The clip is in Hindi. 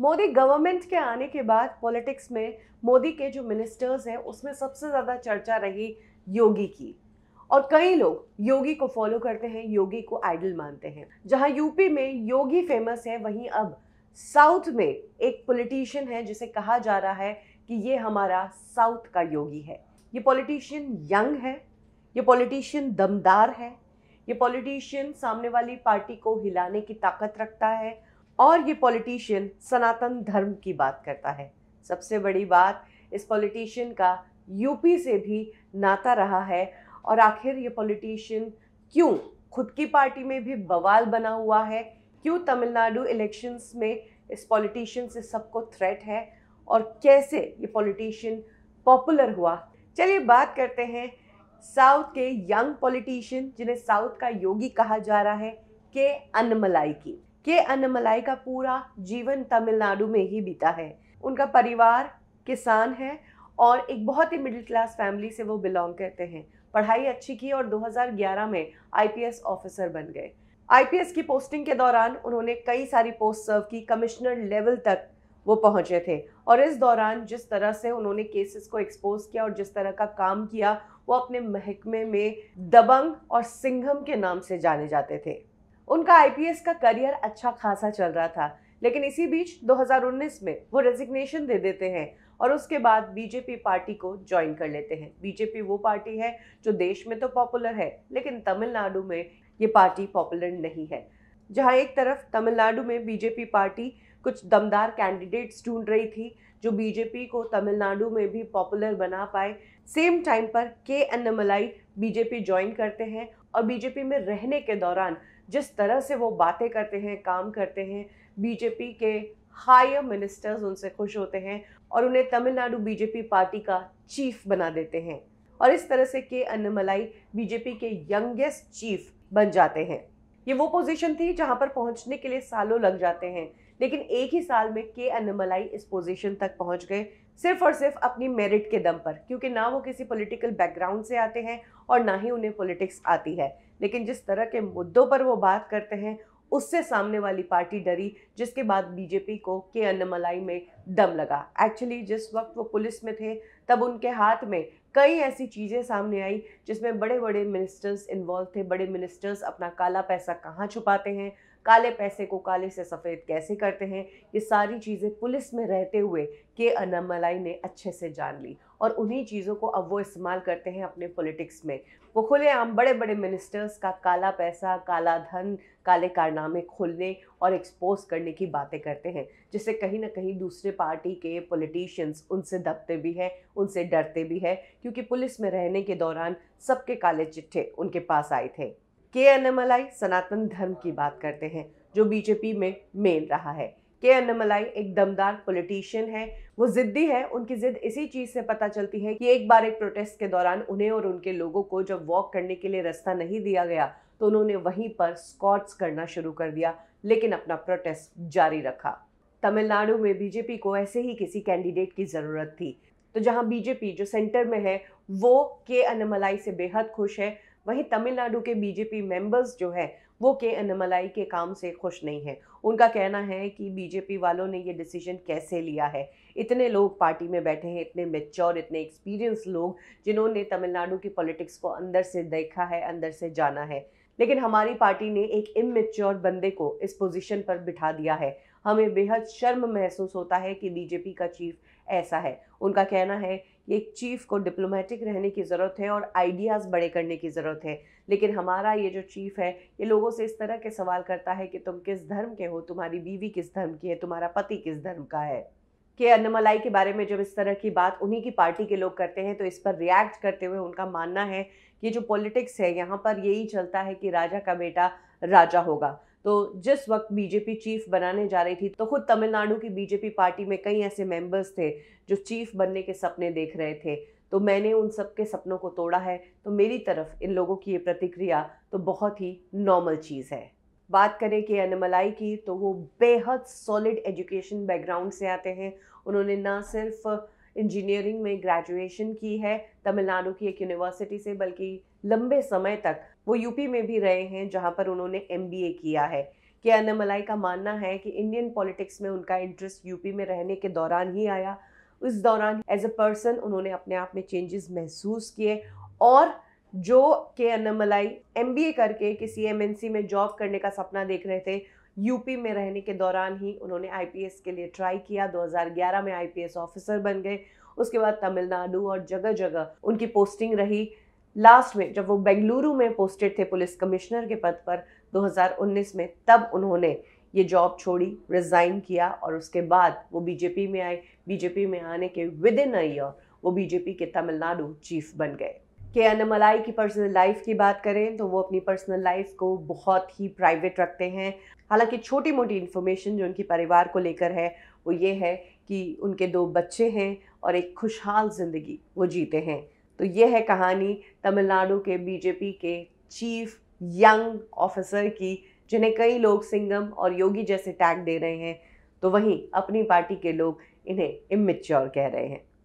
मोदी गवर्नमेंट के आने के बाद पॉलिटिक्स में मोदी के जो मिनिस्टर्स हैं उसमें सबसे ज़्यादा चर्चा रही योगी की और कई लोग योगी को फॉलो करते हैं योगी को आइडल मानते हैं जहां यूपी में योगी फेमस है वहीं अब साउथ में एक पॉलिटिशियन है जिसे कहा जा रहा है कि ये हमारा साउथ का योगी है ये पॉलिटिशियन यंग है ये पॉलिटिशियन दमदार है ये पॉलिटिशियन सामने वाली पार्टी को हिलाने की ताकत रखता है और ये पॉलिटिशियन सनातन धर्म की बात करता है सबसे बड़ी बात इस पॉलिटिशियन का यूपी से भी नाता रहा है और आखिर ये पॉलिटिशियन क्यों खुद की पार्टी में भी बवाल बना हुआ है क्यों तमिलनाडु इलेक्शंस में इस पॉलिटिशियन से सबको थ्रेट है और कैसे ये पॉलिटिशियन पॉपुलर हुआ चलिए बात करते हैं साउथ के यंग पॉलिटिशियन जिन्हें साउथ का योगी कहा जा रहा है के अनमलाई की के अन्नमलाई का पूरा जीवन तमिलनाडु में ही बीता है उनका परिवार किसान है और एक बहुत ही मिडिल क्लास फैमिली से वो बिलोंग करते हैं पढ़ाई अच्छी की और 2011 में आईपीएस ऑफिसर बन गए आईपीएस की पोस्टिंग के दौरान उन्होंने कई सारी पोस्ट सर्व की कमिश्नर लेवल तक वो पहुंचे थे और इस दौरान जिस तरह से उन्होंने केसेस को एक्सपोज किया और जिस तरह का काम किया वो अपने महकमे में दबंग और सिंघम के नाम से जाने जाते थे उनका आईपीएस का करियर अच्छा खासा चल रहा था लेकिन इसी बीच 2019 में वो रेजिग्नेशन दे देते हैं और उसके बाद बीजेपी पार्टी को ज्वाइन कर लेते हैं बीजेपी वो पार्टी है जो देश में तो पॉपुलर है लेकिन तमिलनाडु में ये पार्टी पॉपुलर नहीं है जहाँ एक तरफ तमिलनाडु में बीजेपी पार्टी कुछ दमदार कैंडिडेट्स ढूंढ रही थी जो बीजेपी को तमिलनाडु में भी पॉपुलर बना पाए सेम टाइम पर के अन्नमलाई बीजेपी ज्वाइन करते हैं और बीजेपी में रहने के दौरान जिस तरह से वो बातें करते हैं काम करते हैं बीजेपी के हायर मिनिस्टर्स उनसे खुश होते हैं और उन्हें तमिलनाडु बीजेपी पार्टी का चीफ बना देते हैं और इस तरह से के अन्नमलाई बीजेपी के यंगेस्ट चीफ बन जाते हैं ये वो पोजीशन थी जहां पर पहुंचने के लिए सालों लग जाते हैं लेकिन एक ही साल में के अन्नमलाई इस पोजीशन तक पहुंच गए सिर्फ और सिर्फ अपनी मेरिट के दम पर क्योंकि ना वो किसी पॉलिटिकल बैकग्राउंड से आते हैं और ना ही उन्हें पॉलिटिक्स आती है लेकिन जिस तरह के मुद्दों पर वो बात करते हैं उससे सामने वाली पार्टी डरी जिसके बाद बीजेपी को के अन्नमलाई में दम लगा एक्चुअली जिस वक्त वो पुलिस में थे तब उनके हाथ में कई ऐसी चीज़ें सामने आई जिसमें बड़े बड़े मिनिस्टर्स इन्वॉल्व थे बड़े मिनिस्टर्स अपना काला पैसा कहाँ छुपाते हैं काले पैसे को काले से सफ़ेद कैसे करते हैं ये सारी चीज़ें पुलिस में रहते हुए के अनमलाई ने अच्छे से जान ली और उन्हीं चीज़ों को अब वो इस्तेमाल करते हैं अपने पॉलिटिक्स में वो खुलेआम बड़े बड़े मिनिस्टर्स का काला पैसा काला धन काले कारनामे खोलने और एक्सपोज करने की बातें करते हैं जिससे कहीं ना कहीं दूसरे पार्टी के पॉलिटिशियंस उनसे दबते भी हैं उनसे डरते भी हैं क्योंकि पुलिस में रहने के दौरान सबके काले चिट्ठे उनके पास आए थे के अन्नमलाई सनातन धर्म की बात करते हैं जो बीजेपी में मेन रहा है के अन्नमलाई एक दमदार पॉलिटिशियन है वो जिद्दी है उनकी जिद इसी चीज से पता चलती है कि एक बार एक प्रोटेस्ट के दौरान उन्हें और उनके लोगों को जब वॉक करने के लिए रास्ता नहीं दिया गया तो उन्होंने वहीं पर स्कॉट्स करना शुरू कर दिया लेकिन अपना प्रोटेस्ट जारी रखा तमिलनाडु में बीजेपी को ऐसे ही किसी कैंडिडेट की ज़रूरत थी तो जहां बीजेपी जो सेंटर में है वो के अन्नमलाई से बेहद खुश है वहीं तमिलनाडु के बीजेपी मेंबर्स जो है वो के अनमलाई के काम से खुश नहीं हैं उनका कहना है कि बीजेपी वालों ने ये डिसीजन कैसे लिया है इतने लोग पार्टी में बैठे हैं इतने मेच्योर इतने एक्सपीरियंस लोग जिन्होंने तमिलनाडु की पॉलिटिक्स को अंदर से देखा है अंदर से जाना है लेकिन हमारी पार्टी ने एक इमेच्योर बंदे को इस पोजीशन पर बिठा दिया है हमें बेहद शर्म महसूस होता है कि बीजेपी का चीफ ऐसा है उनका कहना है एक चीफ को डिप्लोमेटिक रहने की ज़रूरत है और आइडियाज़ बड़े करने की ज़रूरत है लेकिन हमारा ये जो चीफ है ये लोगों से इस तरह के सवाल करता है कि तुम किस धर्म के हो तुम्हारी बीवी किस धर्म की है तुम्हारा पति किस धर्म का है के अन्नमलाई के बारे में जब इस तरह की बात उन्हीं की पार्टी के लोग करते हैं तो इस पर रिएक्ट करते हुए उनका मानना है कि जो पॉलिटिक्स है यहाँ पर यही चलता है कि राजा का बेटा राजा होगा तो जिस वक्त बीजेपी चीफ बनाने जा रही थी तो खुद तमिलनाडु की बीजेपी पार्टी में कई ऐसे मेंबर्स थे जो चीफ बनने के सपने देख रहे थे तो मैंने उन सब के सपनों को तोड़ा है तो मेरी तरफ इन लोगों की ये प्रतिक्रिया तो बहुत ही नॉर्मल चीज़ है बात करें कि अनमलाई की तो वो बेहद सॉलिड एजुकेशन बैकग्राउंड से आते हैं उन्होंने ना सिर्फ इंजीनियरिंग में ग्रेजुएशन की है तमिलनाडु की एक यूनिवर्सिटी से बल्कि लंबे समय तक वो यूपी में भी रहे हैं जहाँ पर उन्होंने एम किया है के अनमलाई का मानना है कि इंडियन पॉलिटिक्स में उनका इंटरेस्ट यूपी में रहने के दौरान ही आया उस दौरान एज अ पर्सन उन्होंने अपने आप में चेंजेस महसूस किए और जो के अनमलाई एम करके किसी सी में जॉब करने का सपना देख रहे थे यूपी में रहने के दौरान ही उन्होंने एस के लिए ट्राई किया 2011 में एस ऑफिसर बन गए उसके बाद तमिलनाडु और जगह जगह उनकी पोस्टिंग रही लास्ट में जब वो बेंगलुरु में पोस्टेड थे पुलिस कमिश्नर के पद पर 2019 में तब उन्होंने ये जॉब छोड़ी रिज़ाइन किया और उसके बाद वो बीजेपी में आए बीजेपी में आने के विद इन अ ईयर वो बीजेपी के तमिलनाडु चीफ बन गए के अनमलाई की पर्सनल लाइफ की बात करें तो वो अपनी पर्सनल लाइफ को बहुत ही प्राइवेट रखते हैं हालांकि छोटी मोटी इन्फॉर्मेशन जो उनके परिवार को लेकर है वो ये है कि उनके दो बच्चे हैं और एक खुशहाल ज़िंदगी वो जीते हैं तो ये है कहानी तमिलनाडु के बीजेपी के चीफ यंग ऑफिसर की जिन्हें कई लोग सिंगम और योगी जैसे टैग दे रहे हैं तो वहीं अपनी पार्टी के लोग इन्हें इमेच्योर कह रहे हैं